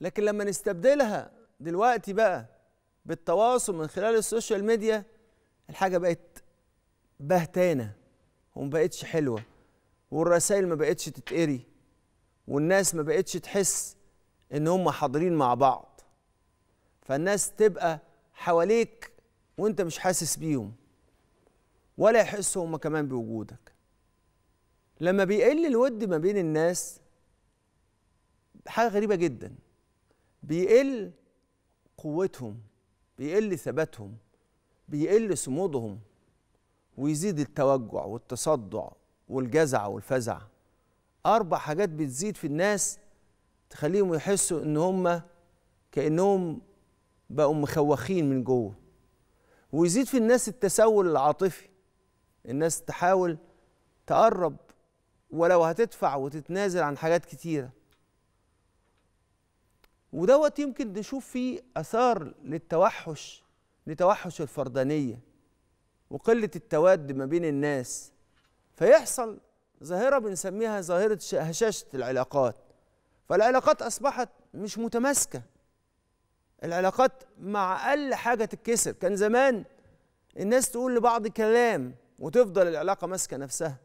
لكن لما نستبدلها دلوقتي بقى بالتواصل من خلال السوشيال ميديا الحاجة بقت بهتانة وما بقتش حلوة والرسائل ما بقتش تتقري والناس ما بقتش تحس ان هم حاضرين مع بعض فالناس تبقى حواليك وانت مش حاسس بيهم ولا يحسوا هم كمان بوجودك لما بيقل الود ما بين الناس حاجة غريبة جداً بيقل قوتهم بيقل ثباتهم بيقل صمودهم ويزيد التوجع والتصدع والجزع والفزع اربع حاجات بتزيد في الناس تخليهم يحسوا ان هم كانهم بقوا مخوخين من جوه ويزيد في الناس التسول العاطفي الناس تحاول تقرب ولو هتدفع وتتنازل عن حاجات كتيره ودوت يمكن نشوف فيه اثار للتوحش لتوحش الفردانيه وقله التواد ما بين الناس فيحصل ظاهره بنسميها ظاهره هشاشه العلاقات فالعلاقات اصبحت مش متماسكه العلاقات مع اقل حاجه تتكسر كان زمان الناس تقول لبعض كلام وتفضل العلاقه ماسكه نفسها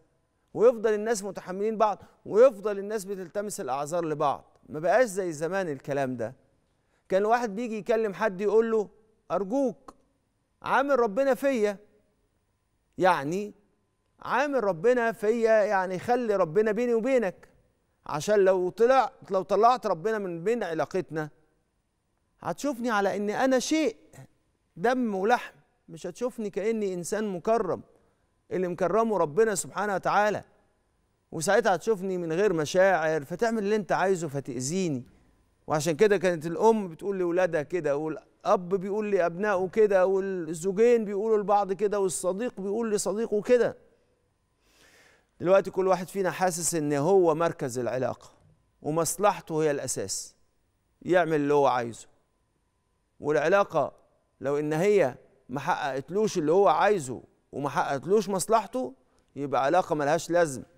ويفضل الناس متحملين بعض ويفضل الناس بتلتمس الاعذار لبعض ما بقاش زي زمان الكلام ده كان الواحد بيجي يكلم حد يقول له ارجوك عامل ربنا فيا يعني عامل ربنا فيا يعني خلي ربنا بيني وبينك عشان لو طلع لو طلعت ربنا من بين علاقتنا هتشوفني على ان انا شيء دم ولحم مش هتشوفني كاني انسان مكرم اللي مكرمه ربنا سبحانه وتعالى وساعتها هتشوفني من غير مشاعر فتعمل اللي انت عايزه فتأذيني وعشان كده كانت الأم بتقول لولادها كده والأب بيقول لأبنائه كده والزوجين بيقولوا لبعض كده والصديق بيقول لصديقه كده دلوقتي كل واحد فينا حاسس ان هو مركز العلاقة ومصلحته هي الأساس يعمل اللي هو عايزه والعلاقة لو ان هي ما حققتلوش اللي هو عايزه وما حققتلوش مصلحته يبقى علاقة ملهاش لازمه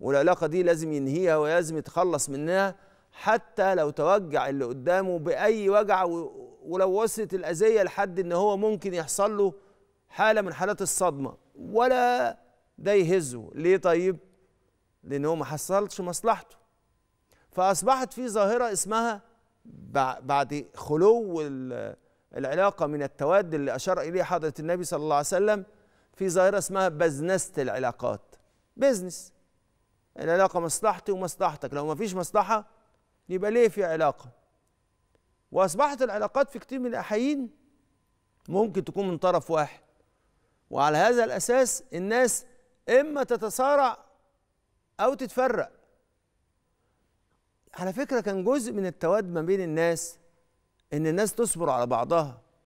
والعلاقة دي لازم ينهيها ولازم يتخلص منها حتى لو توجع اللي قدامه بأي وجع ولو وصلت الأذية لحد إن هو ممكن يحصل له حالة من حالات الصدمة ولا ده يهزه ليه طيب؟ لأن هو ما حصلش مصلحته فأصبحت في ظاهرة اسمها بعد خلو العلاقة من التواد اللي أشار إليه حضرة النبي صلى الله عليه وسلم في ظاهرة اسمها بزنسة العلاقات بزنس العلاقة مصلحتي ومصلحتك لو ما فيش مصلحة يبقى ليه في علاقة وأصبحت العلاقات في كتير من الأحيين ممكن تكون من طرف واحد وعلى هذا الأساس الناس إما تتصارع أو تتفرق على فكرة كان جزء من التواد ما بين الناس إن الناس تصبر على بعضها